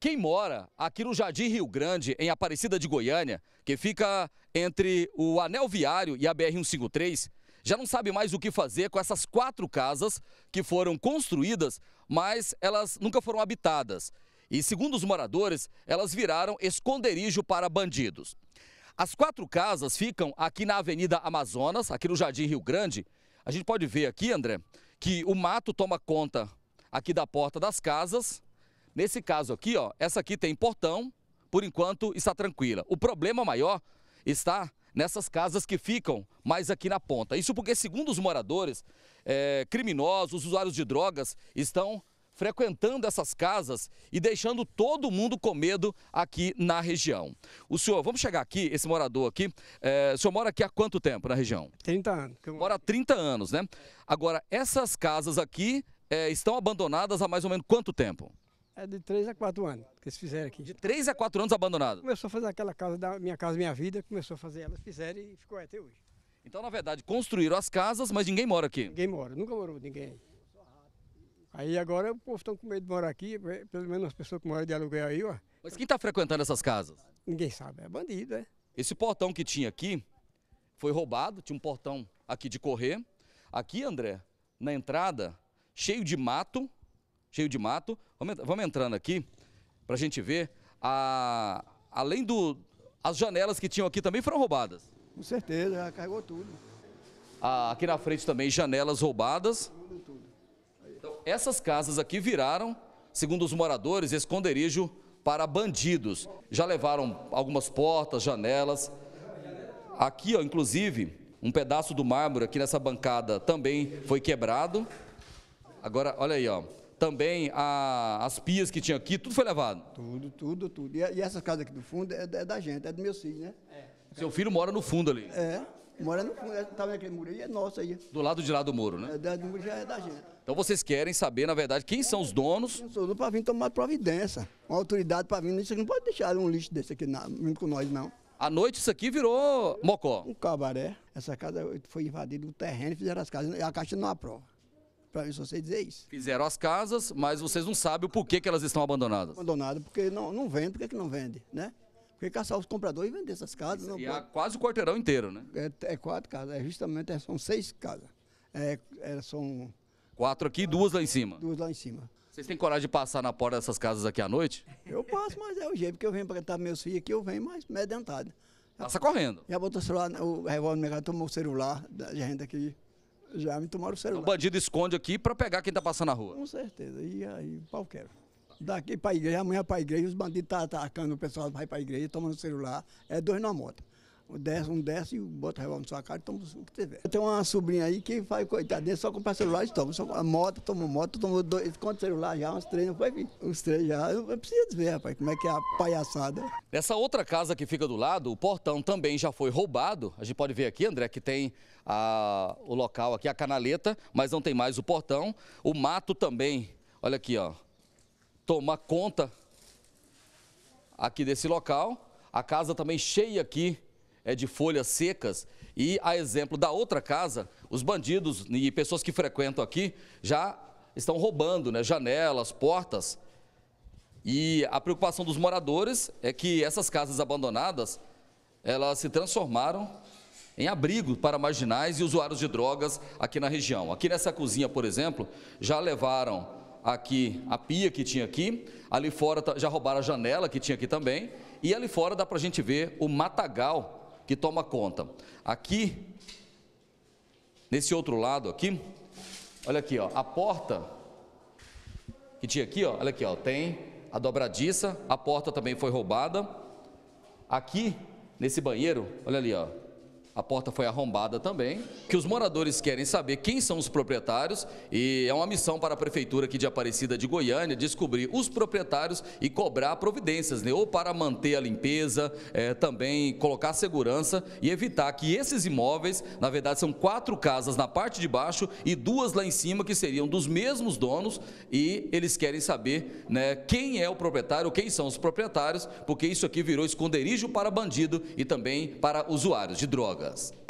Quem mora aqui no Jardim Rio Grande, em Aparecida de Goiânia, que fica entre o Anel Viário e a BR-153, já não sabe mais o que fazer com essas quatro casas que foram construídas, mas elas nunca foram habitadas. E segundo os moradores, elas viraram esconderijo para bandidos. As quatro casas ficam aqui na Avenida Amazonas, aqui no Jardim Rio Grande. A gente pode ver aqui, André, que o mato toma conta aqui da porta das casas Nesse caso aqui, ó, essa aqui tem portão, por enquanto está tranquila. O problema maior está nessas casas que ficam mais aqui na ponta. Isso porque, segundo os moradores, é, criminosos, usuários de drogas estão frequentando essas casas e deixando todo mundo com medo aqui na região. O senhor, vamos chegar aqui, esse morador aqui, é, o senhor mora aqui há quanto tempo na região? 30 anos. Mora há 30 anos, né? Agora, essas casas aqui é, estão abandonadas há mais ou menos quanto tempo? É de 3 a 4 anos que eles fizeram aqui. De 3 a 4 anos abandonado? Começou a fazer aquela casa da Minha Casa Minha Vida, começou a fazer elas, fizeram e ficou até hoje. Então, na verdade, construíram as casas, mas ninguém mora aqui? Ninguém mora, nunca morou ninguém. Aí agora o povo está com medo de morar aqui, é, pelo menos as pessoas que moram de aluguel aí, ó. Mas quem está frequentando essas casas? Ninguém sabe, é bandido, é. Esse portão que tinha aqui foi roubado, tinha um portão aqui de correr. Aqui, André, na entrada, cheio de mato, cheio de mato. Vamos, entrando aqui para a gente ver. A, além do. As janelas que tinham aqui também foram roubadas. Com certeza, carregou tudo. Ah, aqui na frente também, janelas roubadas. Tudo, tudo. Então, essas casas aqui viraram, segundo os moradores, esconderijo para bandidos. Já levaram algumas portas, janelas. Aqui, ó, inclusive, um pedaço do mármore aqui nessa bancada também foi quebrado. Agora, olha aí, ó também a, as pias que tinha aqui, tudo foi levado? Tudo, tudo, tudo. E, e essa casa aqui do fundo é, é da gente, é do meu filho, né? É. Seu filho mora no fundo ali? É, mora no fundo, é, tá estava naquele muro aí, é nosso aí. Do lado de lá do muro, né? É, da, do muro já é da gente. Então vocês querem saber, na verdade, quem são os donos? Quem os donos para vir tomar providência, uma autoridade para vir, isso aqui não pode deixar um lixo desse aqui na, com nós, não. À noite isso aqui virou mocó. Um cabaré. Essa casa foi invadida, o terreno, fizeram as casas. A caixa não aprova para mim, dizer isso. Fizeram as casas, mas vocês não sabem o porquê que elas estão abandonadas. Abandonadas, porque não, não vende, por que, não vende, né? Porque caçar os compradores e vender essas casas. Não e há é quase o quarteirão inteiro, né? É, é quatro casas, é justamente, é, são seis casas. É, é, são... Quatro aqui e duas lá em cima? Duas lá em cima. Vocês têm coragem de passar na porta dessas casas aqui à noite? Eu passo, mas é o jeito, porque eu venho para estar meus filhos aqui, eu venho mais medentado. Passa correndo. Já botou o celular, o revólver no mercado, tomou o celular da gente aqui. Já me tomaram o então, celular. O bandido esconde aqui para pegar quem tá passando na rua. Com certeza. E aí, pau quero. Daqui para igreja, amanhã para igreja, os bandidos tá atacando o pessoal, vai para igreja, tomando o celular. É dois numa moto desce, um desce e bota revólver na sua cara e toma o que tiver. Eu tenho uma sobrinha aí que faz, coitadinha, só compra celular e toma. Só a moto, toma moto, tomou dois, conta celular já, uns três, não foi, Uns três já. Eu, eu preciso ver, rapaz, como é que é a palhaçada. Nessa outra casa que fica do lado, o portão também já foi roubado. A gente pode ver aqui, André, que tem a, o local aqui, a canaleta, mas não tem mais o portão. O mato também, olha aqui, ó. Toma conta aqui desse local. A casa também cheia aqui é de folhas secas. E, a exemplo da outra casa, os bandidos e pessoas que frequentam aqui já estão roubando né, janelas, portas. E a preocupação dos moradores é que essas casas abandonadas elas se transformaram em abrigo para marginais e usuários de drogas aqui na região. Aqui nessa cozinha, por exemplo, já levaram aqui a pia que tinha aqui, ali fora já roubaram a janela que tinha aqui também, e ali fora dá para a gente ver o matagal que toma conta. Aqui, nesse outro lado aqui, olha aqui, ó, a porta que tinha aqui, ó, olha aqui, ó, tem a dobradiça, a porta também foi roubada. Aqui, nesse banheiro, olha ali, ó, a porta foi arrombada também, que os moradores querem saber quem são os proprietários e é uma missão para a prefeitura aqui de Aparecida de Goiânia descobrir os proprietários e cobrar providências, né? ou para manter a limpeza, é, também colocar segurança e evitar que esses imóveis, na verdade são quatro casas na parte de baixo e duas lá em cima que seriam dos mesmos donos e eles querem saber né, quem é o proprietário, quem são os proprietários, porque isso aqui virou esconderijo para bandido e também para usuários de droga. us.